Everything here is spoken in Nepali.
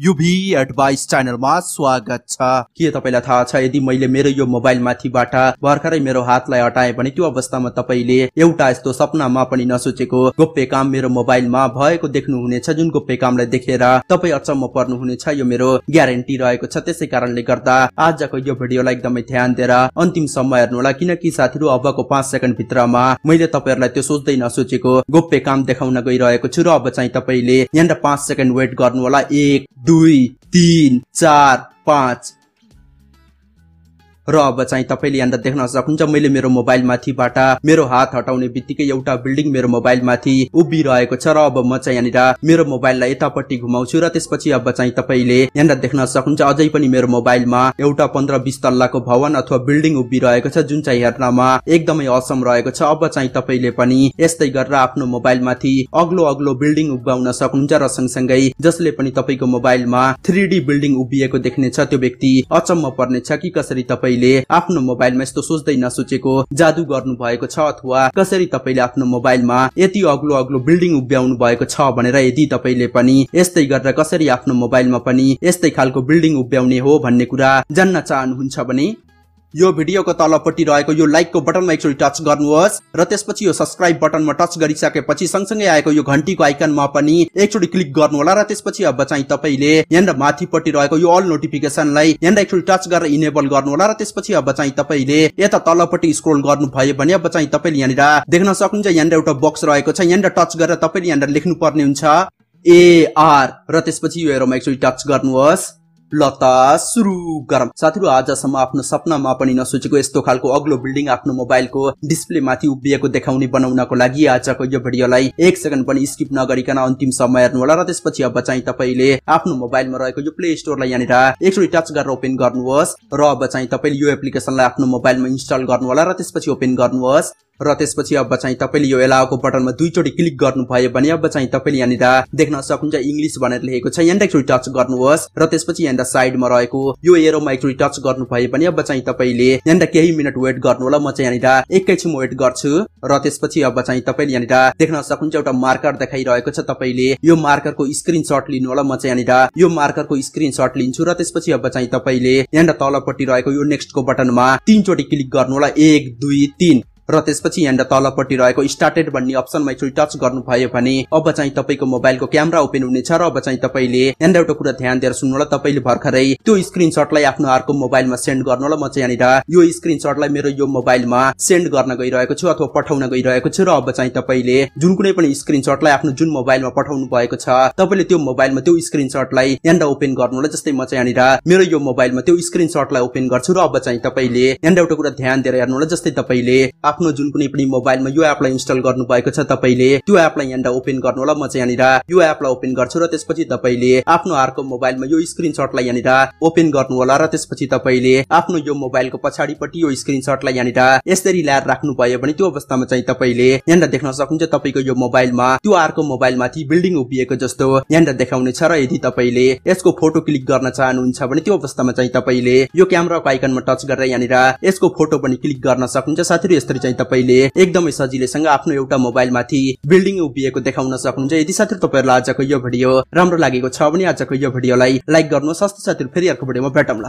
युभी एडभाइस च्यानलमा स्वागत छ के तपाईँलाई थाहा छ यदि मैले मेरो यो मोबाइल माथिबाट भर्खरै मेरो हातलाई हटाएँ भने त्यो अवस्थामा तपाईँले एउटा यस्तो सपनामा पनि नसोचेको गोप्य काम मेरो मोबाइलमा भएको देख्नुहुनेछ जुन गोप्य कामलाई देखेर तपाईँ अचम्म पर्नुहुनेछ यो मेरो ग्यारेन्टी रहेको छ त्यसै कारणले गर्दा आजको यो भिडियोलाई एकदमै ध्यान दिएर हेर्नु होला किनकि साथीहरू अबको पाँच सेकेन्ड भित्रमा मैले तपाईँहरूलाई त्यो सोच्दै नसोचेको गोप्य काम देखाउन गइरहेको छु र अब चाहिँ तपाईँले यहाँनिर पाँच सेकेन्ड वेट गर्नु होला एक দুই তিন চার পাঁচ र अब चाहिँ तपाईँले यहाँनिर देख्न सक्नुहुन्छ मैले मेरो मोबाइल माथिबाट मेरो हात हटाउने बित्तिकै एउटा बिल्डिङ मेरो मोबाइल माथि उभिरहेको छ र अब म चाहिँ यहाँनिर मेरो मोबाइललाई यतापट्टि घुमाउँछु र त्यसपछि अब चाहिँ तपाईँले यहाँनिर देख्न सक्नुहुन्छ अझै पनि मेरो मोबाइलमा एउटा पन्ध्र बिस तल्लाको भवन अथवा बिल्डिङ उभिरहेको छ जुन चाहिँ हेर्नमा एकदमै असम रहेको छ अब चाहिँ तपाईँले पनि यस्तै गरेर आफ्नो मोबाइल माथि अग्लो अग्लो बिल्डिङ उभ्याउन सक्नुहुन्छ र सँगसँगै जसले पनि तपाईँको मोबाइलमा थ्री बिल्डिङ उभिएको देख्नेछ त्यो व्यक्ति अचम्म पर्नेछ कि कसरी तपाईँ तपाईँले आफ्नो मोबाइलमा यस्तो सोच्दै नसोचेको जादु गर्नु भएको छ अथवा कसरी तपाईँले आफ्नो मोबाइलमा यति अग्लो अग्लो बिल्डिङ उभ्याउनु भएको छ भनेर यदि तपाईँले पनि यस्तै गरेर कसरी आफ्नो मोबाइलमा पनि यस्तै खालको बिल्डिङ उभ्याउने हो भन्ने कुरा जान्न चाहनुहुन्छ भने यो भिडियोको तलपट्टि रहेको यो लाइकको बटनमा एकचोटि टच गर्नुहोस् र त्यसपछि यो सब्सक्राइब बटनमा टच गरिसकेपछि सँगसँगै आएको यो घन्टीको आइकनमा पनि एकचोटि क्लिक गर्नुहोला र त्यसपछि अब चाहिँ तपाईँले यहाँनिर माथिपट्टि रहेको यो अल नोटिफिकेसनलाई यहाँनिर एकचोटि टच गरेर इनेबल गर्नुहोला र त्यसपछि अब चाहिँ तपाईँले यता तलपट्टि स्क्रोल गर्नुभयो भने अब चाहिँ तपाईँले यहाँनिर देख्न सक्नुहुन्छ यहाँनिर एउटा बक्स रहेको छ यहाँनिर टच गरेर तपाईँले यहाँनिर पर्ने हुन्छ ए आर र त्यसपछि यो हेरोमा एकचोटि टच गर्नुहोस् लता सुरु गरम साथीहरू आजसम्म आफ्नो सपनामा पनि नसोचेको यस्तो खालको अग्लो बिल्डिङ आफ्नो मोबाइलको डिस्प्ले माथि उभिएको देखाउने बनाउनको लागि आजको यो भिडियोलाई एक सेकेन्ड पनि स्किप नगरिकन अन्तिम समय हेर्नु होला र त्यसपछि अब चाहिँ तपाईँले आफ्नो मोबाइलमा रहेको यो प्ले स्टोरलाई यहाँनिर एकचोटि टच गरेर ओपन गर्नुहोस् र अब चाहिँ तपाईँले यो एप्लिकेसनलाई आफ्नो मोबाइलमा इन्स्टल गर्नु होला र त्यसपछि ओपन गर्नुहोस् र त्यसपछि अब चाहिँ तपाईँले यो एलाउको बटनमा दुईचोटि क्लिक गर्नुभयो भने अब चाहिँ तपाईँले यहाँनिर देख्न सक्नुहुन्छ इङ्ग्लिस भनेर लेखेको छ यहाँनिर एकचोटि टच गर्नुहोस् र त्यसपछि यहाँनिर साइडमा रहेको यो एरोमा एकचोटि टच गर्नुभयो भने अब चाहिँ तपाईँले यहाँनिर केही मिनट वेट गर्नु होला म चाहिँ यहाँनिर एकैछिन वेट गर्छु र त्यसपछि अब चाहिँ तपाईँले यहाँनिर देख्न सक्नुहुन्छ एउटा मार्कर देखाइरहेको छ तपाईँले यो मार्करको स्क्रिन सट लिनु होला म चाहिँ यहाँनिर यो मार्करको स्क्रिन सट लिन्छु र त्यसपछि अब चाहिँ तपाईँले यहाँनिर तलपट्टि रहेको यो नेक्स्टको बटनमा तिनचोटि क्लिक गर्नु होला एक दुई तिन र त्यसपछि यहाँ तलपट्टि रहेको स्टार्टेड भन्ने अप्सनमा एकचोटि टच गर्नुभयो भने अब चाहिँ तपाईँको मोबाइलको क्यामरा ओपन हुनेछ र अब चाहिँ तपाईँले यहाँ एउटा कुरा ध्यान दिएर सुन्नु होला तपाईँले भर्खरै त्यो स्क्रिन सटलाई आफ्नो अर्को मोबाइलमा सेन्ड गर्नु होला म चाहिँ यहाँनिर यो स्क्रिन सटलाई मेरो यो मोबाइलमा सेन्ड गर्न गइरहेको छु अथवा पठाउन गइरहेको छु र अब चाहिँ तपाईँले जुन कुनै पनि स्क्रिनसटलाई आफ्नो जुन मोबाइलमा पठाउनु भएको छ तपाईँले त्यो मोबाइलमा त्यो स्क्रिनसटलाई यहाँ ओपन गर्नु होला जस्तै म चाहिँ यहाँनिर मेरो यो मोबाइलमा त्यो स्क्रिन सटलाई ओपन गर्छु र अब चाहिँ तपाईँले यहाँ एउटा कुरा ध्यान दिएर हेर्नु होला जस्तै तपाईँले आफ्नो जुन कुनै पनि मोबाइलमा यो एपलाई इन्स्टल गर्नु भएको छ तपाईँले त्यो एपलाई यहाँनिर ओपन गर्नु होला म चाहिँ यहाँनिर यो एपलाई ओपन गर्छु र त्यसपछि तपाईँले आफ्नो अर्को मोबाइलमा यो स्क्रिनसटलाई यहाँनिर ओपन गर्नु होला र त्यसपछि तपाईँले आफ्नो यो मोबाइलको पछाडिपट्टि यो स्क्रिनसटलाई यहाँनिर यसरी ल्याएर राख्नुभयो भने त्यो अवस्थामा चाहिँ तपाईँले यहाँनिर देख्न सक्नुहुन्छ तपाईँको यो मोबाइलमा त्यो अर्को मोबाइलमाथि बिल्डिङ उभिएको जस्तो यहाँनिर देखाउने छ र यदि तपाईँले यसको फोटो क्लिक गर्न चाहनुहुन्छ भने त्यो अवस्थामा चाहिँ तपाईँले यो क्यामराको आइकनमा टच गरेर यहाँनिर यसको फोटो पनि क्लिक गर्न सक्नुहुन्छ साथीहरू यसरी चाहिँ तपाईँले एकदमै सजिलैसँग आफ्नो एउटा मोबाइल माथि बिल्डिङ उभिएको देखाउन सक्नुहुन्छ यदि साथीहरू तपाईँहरूलाई आजको यो भिडियो राम्रो लागेको छ भने आजको यो भिडियोलाई लाइक गर्नुहोस् साथै साथीहरू फेरि अर्को भिडियोमा भेटौँला